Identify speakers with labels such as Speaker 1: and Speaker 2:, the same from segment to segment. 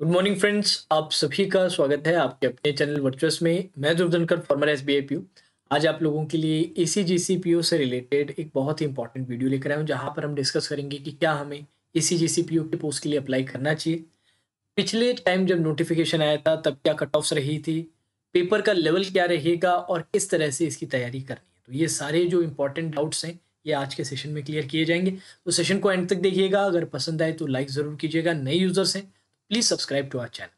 Speaker 1: Good morning friends आप सभी का स्वागत है आपके अपने चैनल वर्चुअस में मैं ध्रुव धनकर फॉर्मर एस बी आज आप लोगों के लिए ए सी जी सी पी ओ से रिलेटेड एक बहुत ही इंपॉर्टेंट वीडियो लेकर आया हूँ जहाँ पर हम डिस्कस करेंगे कि क्या हमें ए सी जी सी पी ओ के पोस्ट के लिए अप्लाई करना चाहिए पिछले टाइम जब नोटिफिकेशन आया था तब क्या कट ऑफ्स रही थी पेपर का लेवल क्या रहेगा और किस तरह से इसकी तैयारी करनी है तो ये सारे जो इंपॉर्टेंट डाउट्स हैं ये आज के सेशन में क्लियर किए जाएंगे तो सेशन को एंड तक देखिएगा अगर पसंद आए तो लाइक ज़रूर कीजिएगा नए यूज़र्स हैं please subscribe to our channel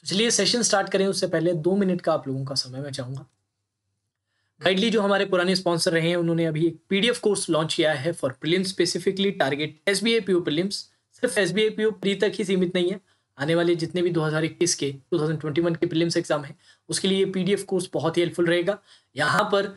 Speaker 1: तो चलिए सेशन स्टार्ट करें उससे पहले दो मिनट का आप लोगों का समय मैं चाहूंगा गाइडली जो हमारे पुराने स्पॉन्सर रहे हैं उन्होंने अभी एक पीडीएफ कोर्स लॉन्च किया है for prelims specifically target S B A P prelims सिर्फ S B A P pre तक ही सीमित नहीं है आने वाले जितने भी 2021 के 2021 के प्रिलिम्स एग्जाम है उसके लिए ये पीडीएफ कोर्स बहुत ही हेल्पफुल रहेगा यहाँ पर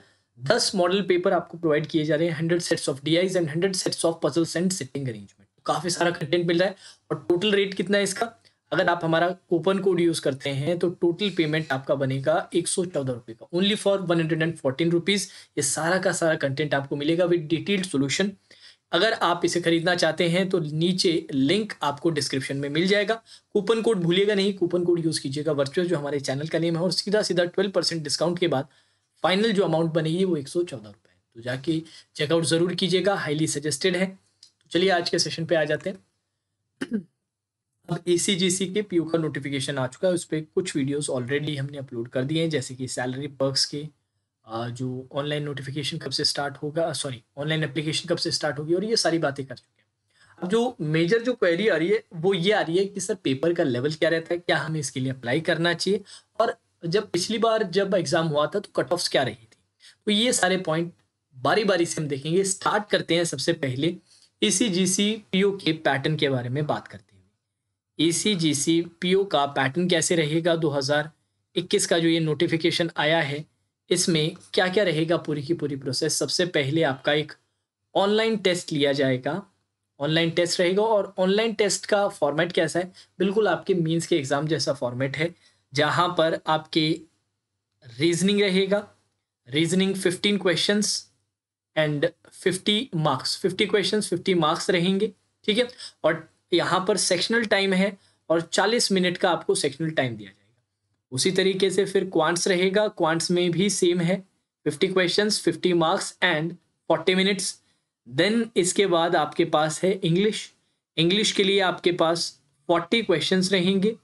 Speaker 1: 10 मॉडल पेपर आपको प्रोवाइड किए जा रहे हैं 100 sets of DIs and 100 sets of puzzles and sitting arrangement काफ़ी सारा कंटेंट मिल रहा है और टोटल रेट कितना है इसका अगर आप हमारा कूपन कोड यूज करते हैं तो टोटल पेमेंट आपका बनेगा एक सौ चौदह रुपये का only for one hundred and fourteen rupees ये सारा का सारा कंटेंट आपको मिलेगा विद डिटेल्ड सोल्यूशन अगर आप इसे खरीदना चाहते हैं तो नीचे लिंक आपको डिस्क्रिप्शन में मिल जाएगा कूपन कोड भूलिएगा नहीं कूपन कोड यूज़ कीजिएगा वर्चुअल जो हमारे चैनल का नेम है और सीधा सीधा ट्वेल्व परसेंट डिस्काउंट के बाद फाइनल जो अमाउंट बनेगी वो एक सौ चौदह रुपये तो जाके चेकआउट ज़रूर कीजिएगा हाईली सजेस्टेड है तो चलिए आज के सेशन पर आ जाते हैं अब ए के पीओ का नोटिफिकेशन आ चुका है उस पर कुछ वीडियोस ऑलरेडी हमने अपलोड कर दिए हैं जैसे कि सैलरी पर्क्स के जो ऑनलाइन नोटिफिकेशन कब से स्टार्ट होगा सॉरी ऑनलाइन एप्लीकेशन कब से स्टार्ट होगी और ये सारी बातें कर चुके हैं अब जो मेजर जो क्वेरी आ रही है वो ये आ रही है कि सर पेपर का लेवल क्या रहता है क्या हमें इसके लिए अप्लाई करना चाहिए और जब पिछली बार जब एग्जाम हुआ था तो कट ऑफ क्या रही थी तो ये सारे पॉइंट बारी बारी से हम देखेंगे स्टार्ट करते हैं सबसे पहले ए सी पीओ के पैटर्न के बारे में बात करते हैं ए सी जी सी पी ओ का पैटर्न कैसे रहेगा 2021 का जो ये नोटिफिकेशन आया है इसमें क्या क्या रहेगा पूरी की पूरी प्रोसेस सबसे पहले आपका एक ऑनलाइन टेस्ट लिया जाएगा ऑनलाइन टेस्ट रहेगा और ऑनलाइन टेस्ट का फॉर्मेट कैसा है बिल्कुल आपके मीन्स के एग्ज़ाम जैसा फॉर्मेट है जहाँ पर आपके रीजनिंग रहेगा reasoning fifteen questions and fifty marks fifty questions fifty marks रहेंगे ठीक है और यहाँ पर सेक्शनल टाइम है और 40 मिनट का आपको सेक्शनल टाइम दिया जाएगा उसी तरीके से फिर क्वांट्स रहेगा क्वांट्स में भी सेम है 50 questions 50 marks and 40 minutes then इसके बाद आपके पास है इंग्लिश इंग्लिश के लिए आपके पास 40 क्वेश्चंस रहेंगे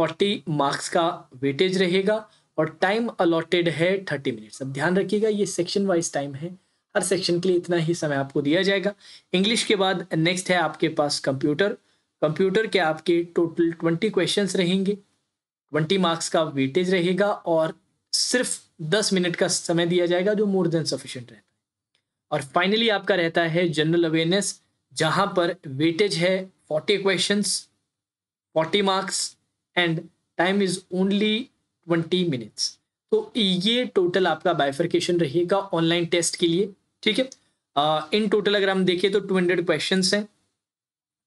Speaker 1: 40 मार्क्स का वेटेज रहेगा और टाइम अलॉटेड है 30 मिनट्स अब ध्यान रखिएगा ये सेक्शन वाइज टाइम है हर सेक्शन के लिए इतना ही समय आपको दिया जाएगा इंग्लिश के बाद नेक्स्ट है आपके पास कंप्यूटर कंप्यूटर के आपके टोटल ट्वेंटी क्वेश्चन रहेंगे ट्वेंटी मार्क्स का वेटेज रहेगा और सिर्फ दस मिनट का समय दिया जाएगा जो मोर देन सफिशेंट रहता है और फाइनली आपका रहता है जनरल अवेयरनेस जहां पर वेटेज है forty question forty marks and time is only twenty minutes तो ये टोटल आपका बाइफर्केशन रहेगा ऑनलाइन टेस्ट के लिए ठीक है इन टोटल अगर हम देखें तो 200 क्वेश्चंस हैं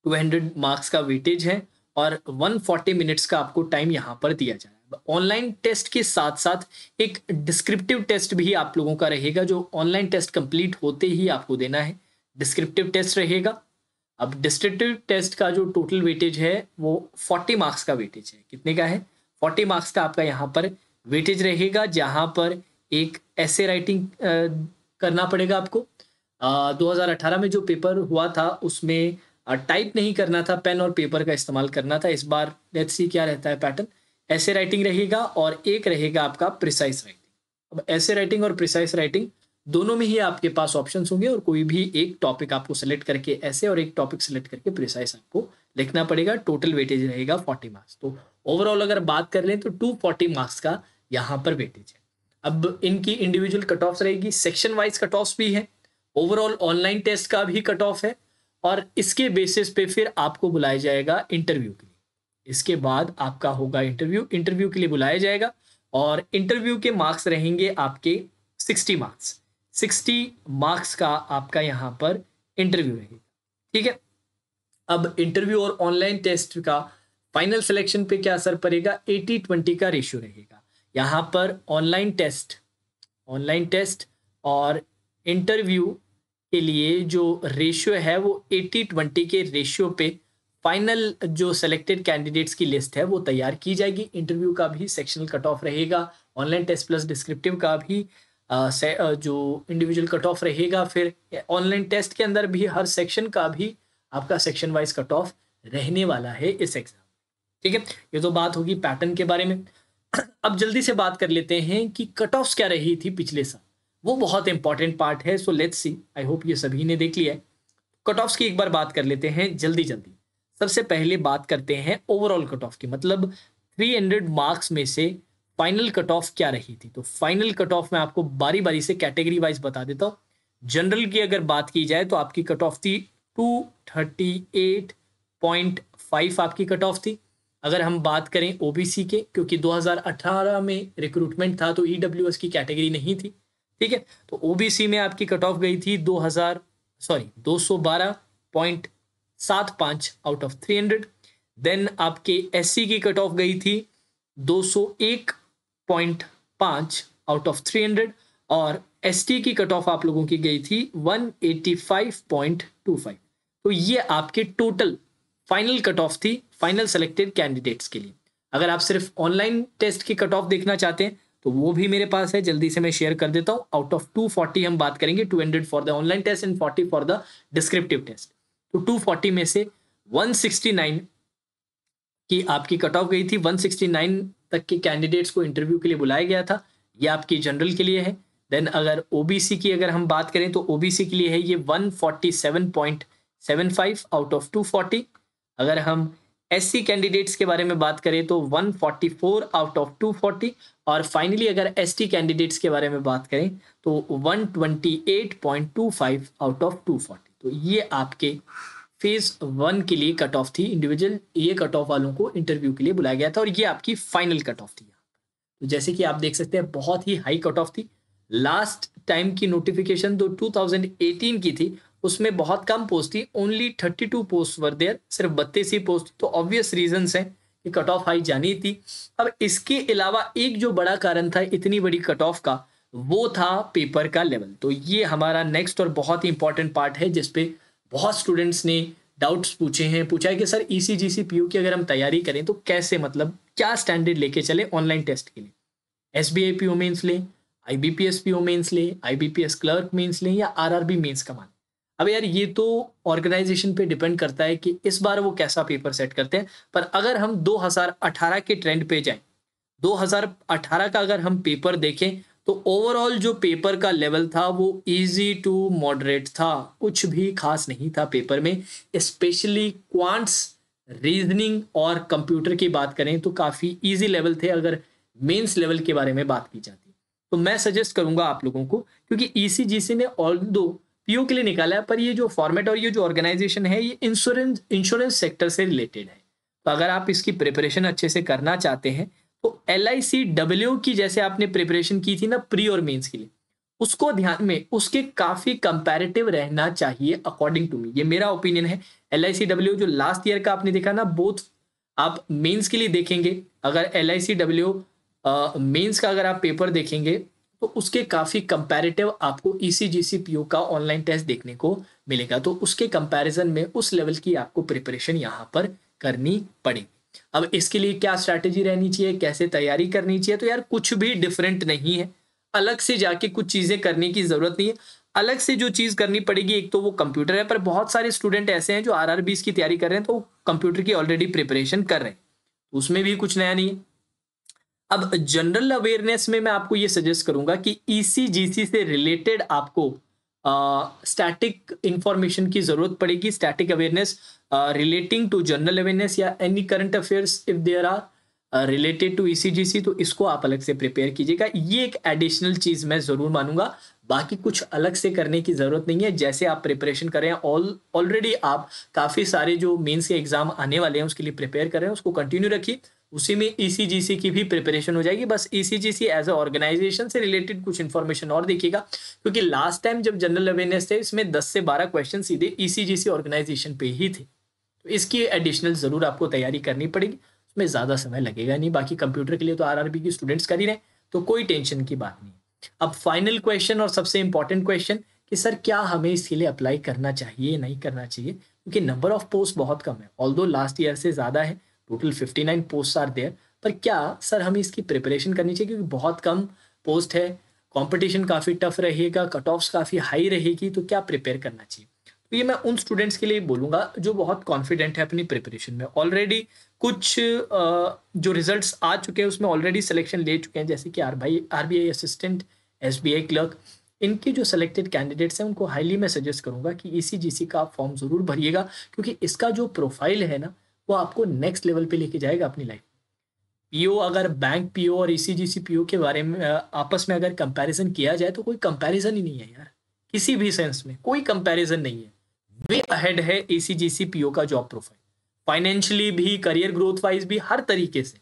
Speaker 1: 200 मार्क्स का वेटेज है और 140 मिनट्स का आपको टाइम यहाँ पर दिया जा रहा है ऑनलाइन टेस्ट के साथ साथ एक डिस्क्रिप्टिव टेस्ट भी आप लोगों का रहेगा जो ऑनलाइन टेस्ट कंप्लीट होते ही आपको देना है डिस्क्रिप्टिव टेस्ट रहेगा अब डिस्क्रिप्टिव टेस्ट का जो टोटल वेटेज है वो 40 मार्क्स का वेटेज है कितने का है 40 मार्क्स का आपका यहाँ पर वेटेज रहेगा जहाँ पर एक ऐसे राइटिंग करना पड़ेगा आपको आ, 2018 में जो पेपर हुआ था उसमें टाइप नहीं करना था पेन और पेपर का इस्तेमाल करना था इस बार लेट्स सी क्या रहता है पैटर्न ऐसे राइटिंग रहेगा और एक रहेगा आपका प्रिसाइस राइटिंग अब ऐसे राइटिंग और प्रिसाइस राइटिंग दोनों में ही आपके पास ऑप्शंस होंगे और कोई भी एक टॉपिक आपको सेलेक्ट करके ऐसे और एक टॉपिक सेलेक्ट करके प्रिसाइस आपको लिखना पड़ेगा टोटल वेटेज रहेगा फोर्टी मार्क्स तो ओवरऑल अगर बात कर लें तो टू फोर्टी मार्क्स का यहाँ पर वेटेज है अब इनकी इंडिविजुअल कट ऑफ रहेगी सेक्शन वाइज कट ऑफ भी है ओवरऑल ऑनलाइन टेस्ट का भी कट ऑफ है और इसके बेसिस पे फिर आपको बुलाया जाएगा इंटरव्यू के लिए इसके बाद आपका होगा इंटरव्यू इंटरव्यू के लिए बुलाया जाएगा और इंटरव्यू के मार्क्स रहेंगे आपके सिक्सटी मार्क्स सिक्सटी मार्क्स का आपका यहाँ पर इंटरव्यू रहेगा ठीक है अब इंटरव्यू और ऑनलाइन टेस्ट का फाइनल सिलेक्शन पे क्या असर पड़ेगा एटी ट्वेंटी का रेशियो रहेगा यहाँ पर ऑनलाइन टेस्ट ऑनलाइन टेस्ट और इंटरव्यू के लिए जो रेशियो है वो एटी ट्वेंटी के रेशियो पे फाइनल जो सेलेक्टेड कैंडिडेट्स की लिस्ट है वो तैयार की जाएगी इंटरव्यू का भी सेक्शनल कट ऑफ रहेगा ऑनलाइन टेस्ट प्लस डिस्क्रिप्टिव का भी आ, जो इंडिविजुअल कट ऑफ रहेगा फिर ऑनलाइन टेस्ट के अंदर भी हर सेक्शन का भी आपका सेक्शन वाइज कट ऑफ रहने वाला है इस एग्जाम ठीक है ये तो बात होगी पैटर्न के बारे में अब जल्दी से बात कर लेते हैं कि कट ऑफ क्या रही थी पिछले साल वो बहुत इंपॉर्टेंट पार्ट है so let's see I hope ये सभी ने देख लिया है कट ऑफ की एक बार बात कर लेते हैं जल्दी जल्दी सबसे पहले बात करते हैं ओवरऑल कट ऑफ की मतलब 300 मार्क्स में से फाइनल कट ऑफ क्या रही थी तो फाइनल कट ऑफ मैं आपको बारी बारी से कैटेगरी वाइज बता देता हूँ जनरल की अगर बात की जाए तो आपकी कट ऑफ थी टू आपकी कट ऑफ थी अगर हम बात करें ओबीसी के क्योंकि 2018 में रिक्रूटमेंट था तो ईडब्ल्यू e की कैटेगरी नहीं थी ठीक है तो ओबीसी में आपकी कट ऑफ गई थी 2000 सॉरी 212.75 आउट ऑफ 300 देन आपके एस की कट ऑफ गई थी 201.5 आउट ऑफ 300 और एस की कट ऑफ आप लोगों की गई थी 185.25 तो ये आपके टोटल फाइनल कट ऑफ थी फाइनल सेलेक्टेड कैंडिडेट्स के लिए अगर आप सिर्फ ऑनलाइन टेस्ट की कट ऑफ देखना चाहते हैं तो वो भी मेरे पास है जल्दी से मैं शेयर कर देता हूँ आउट ऑफ टू फोर्टी हम बात करेंगे two hundred for the online test and forty for the descriptive test तो टू फोर्टी में से वन सिक्सटी नाइन की आपकी कट ऑफ गई थी वन सिक्सटी नाइन तक के कैंडिडेट्स को इंटरव्यू के लिए बुलाया गया था ये आपकी जनरल के लिए है देन अगर ओबीसी की अगर हम बात करें तो ओबीसी के लिए है ये one forty seven seven point five out of two forty अगर हम एस कैंडिडेट्स के बारे में बात करें तो 144 आउट ऑफ 240 और फाइनली अगर एस कैंडिडेट्स के बारे में बात करें तो 128.25 आउट ऑफ 240 तो ये आपके फेज वन के लिए कट ऑफ थी इंडिविजुअल ये कट ऑफ वालों को इंटरव्यू के लिए बुलाया गया था और ये आपकी फाइनल कट ऑफ थी तो जैसे कि आप देख सकते हैं बहुत ही हाई कट ऑफ थी लास्ट टाइम की नोटिफिकेशन तो 2018 की थी उसमें बहुत कम पोस्ट थी only thirty two post were there सिर्फ बत्तीस ही पोस्ट थी तो ऑब्वियस रीजन है कि कट ऑफ हाई जानी थी अब इसके अलावा एक जो बड़ा कारण था इतनी बड़ी कट ऑफ का वो था पेपर का लेवल तो ये हमारा नेक्स्ट और बहुत ही इंपॉर्टेंट पार्ट है जिसपे बहुत स्टूडेंट्स ने डाउट्स पूछे हैं पूछा है कि sir E C G C P U की अगर हम तैयारी करें तो कैसे मतलब क्या स्टैंडर्ड लेके चले ऑनलाइन टेस्ट के लिए S B I P O mains लें I B P S P O mains लें I B P S clerk mains लें या आर आर बी मेन्स का मान अब यार ये तो ऑर्गेनाइजेशन पे डिपेंड करता है कि इस बार वो कैसा पेपर सेट करते हैं पर अगर हम 2018 के ट्रेंड पे जाएं 2018 का अगर हम पेपर देखें तो ओवरऑल जो पेपर का लेवल था वो इजी टू मॉडरेट था कुछ भी खास नहीं था पेपर में स्पेशली क्वांट्स रीजनिंग और कंप्यूटर की बात करें तो काफ़ी ईजी लेवल थे अगर मेन्स लेवल के बारे में बात की जाती तो मैं सजेस्ट करूंगा आप लोगों को क्योंकि ई e ने ऑल दो पीओ के लिए निकाला है पर ये जो फॉर्मेट और ये जो ऑर्गेनाइजेशन है ये इंश्योरेंस इंश्योरेंस सेक्टर से रिलेटेड है तो अगर आप इसकी प्रिपरेशन अच्छे से करना चाहते हैं तो एल डब्ल्यू की जैसे आपने प्रिपरेशन की थी ना प्री और मेन्स के लिए उसको ध्यान में उसके काफी कंपेरेटिव रहना चाहिए अकॉर्डिंग टू मी ये मेरा ओपिनियन है एल डब्ल्यू जो लास्ट ईयर का आपने देखा ना बोथ आप मेंस के लिए देखेंगे अगर L I C W mains का अगर आप पेपर देखेंगे तो उसके काफ़ी कंपैरेटिव आपको ई e सी का ऑनलाइन टेस्ट देखने को मिलेगा तो उसके कंपैरिजन में उस लेवल की आपको प्रिपरेशन यहाँ पर करनी पड़ेगी अब इसके लिए क्या स्ट्रैटेजी रहनी चाहिए कैसे तैयारी करनी चाहिए तो यार कुछ भी डिफरेंट नहीं है अलग से जाके कुछ चीज़ें करने की ज़रूरत नहीं है अलग से जो चीज़ करनी पड़ेगी एक तो वो कंप्यूटर है पर बहुत सारे स्टूडेंट ऐसे हैं जो आर की तैयारी कर रहे हैं तो कंप्यूटर की ऑलरेडी प्रिपरेशन कर रहे हैं उसमें भी कुछ नया नहीं है अब जनरल अवेयरनेस में मैं आपको ये सजेस्ट करूंगा कि ईसीजीसी e से रिलेटेड आपको स्टैटिक इंफॉर्मेशन की जरूरत पड़ेगी static awareness relating to general awareness या any current affairs if there are related to ECGC तो इसको आप अलग से प्रिपेयर कीजिएगा ये एक एडिशनल चीज मैं जरूर मानूंगा बाकी कुछ अलग से करने की ज़रूरत नहीं है जैसे आप प्रिपरेशन कर रहे हैं ऑल ऑलरेडी आप काफ़ी सारे जो मेंस के एग्ज़ाम आने वाले हैं उसके लिए प्रिपेयर कर रहे हैं उसको कंटिन्यू रखिए उसी में ईसीजीसी e की भी प्रिपरेशन हो जाएगी बस ईसीजीसी एज ए ऑर्गेनाइजेशन से रिलेटेड कुछ इन्फॉर्मेशन और देखिएगा क्योंकि लास्ट टाइम जब जनरल अवेयरनेस थे इसमें दस से बारह क्वेश्चन सीधे ईसीजीसी e ऑर्गेनाइजेशन पे ही थे तो इसकी एडिशनल ज़रूर आपको तैयारी करनी पड़ेगी उसमें ज़्यादा समय लगेगा नहीं बाकी कंप्यूटर के लिए तो आर की स्टूडेंट्स कर ही रहे तो कोई टेंशन की बात नहीं अब फाइनल क्वेश्चन और सबसे इंपॉर्टेंट क्वेश्चन कि सर क्या हमें इसके लिए अप्लाई करना चाहिए नहीं करना चाहिए क्योंकि नंबर ऑफ पोस्ट बहुत कम है ऑल लास्ट ईयर से ज़्यादा है total fifty nine post are there पर क्या सर हमें इसकी प्रिपरेशन करनी चाहिए क्योंकि बहुत कम पोस्ट है कंपटीशन काफ़ी टफ रहेगा कट ऑफ्स काफ़ी हाई रहेगी तो क्या प्रिपेयर करना चाहिए तो ये मैं उन स्टूडेंट्स के लिए बोलूँगा जो बहुत कॉन्फिडेंट है अपनी प्रिपरेशन में ऑलरेडी कुछ जो रिजल्ट्स आ चुके हैं उसमें ऑलरेडी सिलेक्शन ले चुके हैं जैसे कि आर भाई R B I assistant S B I clerk इनके जो सिलेक्टेड कैंडिडेट्स हैं उनको हाईली मैं सजेस्ट करूंगा कि ई सी जी सी का फॉर्म ज़रूर भरिएगा क्योंकि इसका जो प्रोफाइल है ना वो आपको नेक्स्ट लेवल पे लेके जाएगा अपनी लाइफ पीओ अगर बैंक पीओ और ईसीजीसी e पीओ के बारे में आपस में अगर कंपैरिजन किया जाए तो कोई कंपैरिजन ही नहीं है यार किसी भी सेंस में कोई कंपैरिजन नहीं है वे अहेड है ईसीजीसी e पीओ का जॉब प्रोफाइल फाइनेंशियली भी करियर ग्रोथ वाइज भी हर तरीके से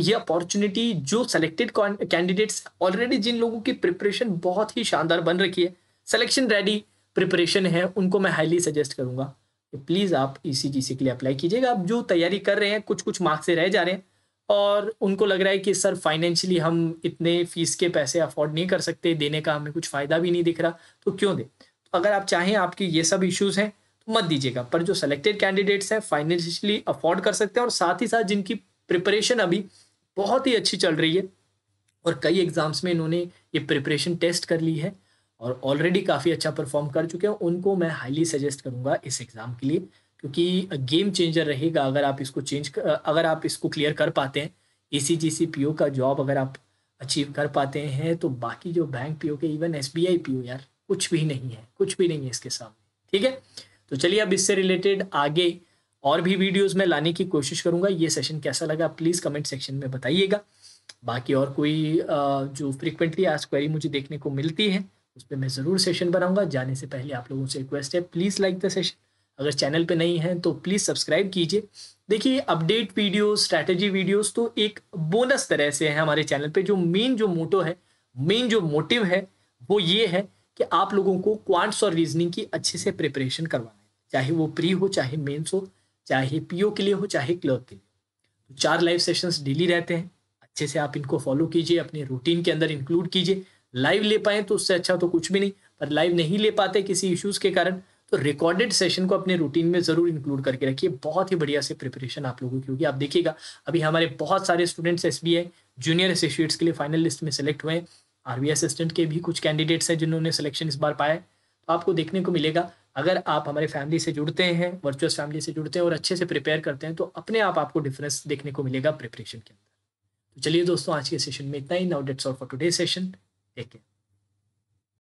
Speaker 1: ये अपॉर्चुनिटी जो सेलेक्टेड कैंडिडेट्स ऑलरेडी जिन लोगों की प्रिपरेशन बहुत ही शानदार बन रखी है सिलेक्शन रेडी प्रिपरेशन है उनको मैं हाईली सजेस्ट करूंगा तो प्लीज़ आप ई के लिए अप्लाई कीजिएगा आप जो तैयारी कर रहे हैं कुछ कुछ मार्क्स से रह जा रहे हैं और उनको लग रहा है कि सर फाइनेंशियली हम इतने फीस के पैसे अफोर्ड नहीं कर सकते देने का हमें कुछ फ़ायदा भी नहीं दिख रहा तो क्यों दें तो अगर आप चाहें आपके ये सब इश्यूज़ हैं तो मत दीजिएगा पर जो सेलेक्टेड कैंडिडेट्स हैं फाइनेंशियली अफोर्ड कर सकते हैं और साथ ही साथ जिनकी प्रिपरेशन अभी बहुत ही अच्छी चल रही है और कई एग्ज़ाम्स में इन्होंने ये प्रिपरेशन टेस्ट कर ली है और ऑलरेडी काफ़ी अच्छा परफॉर्म कर चुके हैं उनको मैं हाईली सजेस्ट करूँगा इस एग्ज़ाम के लिए क्योंकि गेम चेंजर रहेगा अगर आप इसको चेंज अगर आप इसको क्लियर कर पाते हैं ए सी जी सी पी ओ का जॉब अगर आप अचीव कर पाते हैं तो बाकी जो बैंक पी ओ के even S B I P O यार कुछ भी नहीं है कुछ भी नहीं है इसके सामने ठीक है तो चलिए अब इससे रिलेटेड आगे और भी वीडियोस में लाने की कोशिश करूंगा ये सेशन कैसा लगा प्लीज़ कमेंट सेक्शन में बताइएगा बाकी और कोई जो फ्रिक्वेंटली आज क्वेरी मुझे देखने को मिलती है उस पर मैं ज़रूर सेशन बनाऊंगा जाने से पहले आप लोगों से रिक्वेस्ट है प्लीज़ लाइक द सेशन अगर चैनल पे नहीं है तो प्लीज़ सब्सक्राइब कीजिए देखिए अपडेट वीडियोस स्ट्रैटेजी वीडियोस तो एक बोनस तरह से है हमारे चैनल पे जो मेन जो मोटो है मेन जो मोटिव है वो ये है कि आप लोगों को क्वांट्स और रीजनिंग की अच्छे से प्रिपरेशन करवाना है चाहे वो प्री हो चाहे मेन्स हो चाहे पीओ के लिए हो चाहे क्लर्क के लिए तो चार लाइव सेशन डेली रहते हैं अच्छे से आप इनको फॉलो कीजिए अपने रूटीन के अंदर इंक्लूड कीजिए लाइव ले पाए तो उससे अच्छा तो कुछ भी नहीं पर लाइव नहीं ले पाते किसी इश्यूज के कारण तो रिकॉर्डेड सेशन को अपने रूटीन में ज़रूर इंक्लूड करके रखिए बहुत ही बढ़िया से प्रिपरेशन आप लोगों की होगी आप देखिएगा अभी हमारे बहुत सारे students S B junior associates के लिए फाइनल लिस्ट में सेलेक्ट हुए आर असिस्टेंट के भी कुछ कैंडिडेट्स हैं जिन्होंने सिलेक्शन इस बार पाया तो आपको देखने को मिलेगा अगर आप हमारे फैमिली से जुड़ते हैं वर्चुअल फैमिली से जुड़ते हैं और अच्छे से प्रिपेयर करते हैं तो अपने आप आपको डिफरेंस देखने को मिलेगा प्रिपरेशन के अंदर तो चलिए दोस्तों आज के सेशन में इतना ही now that's all for today session Peki.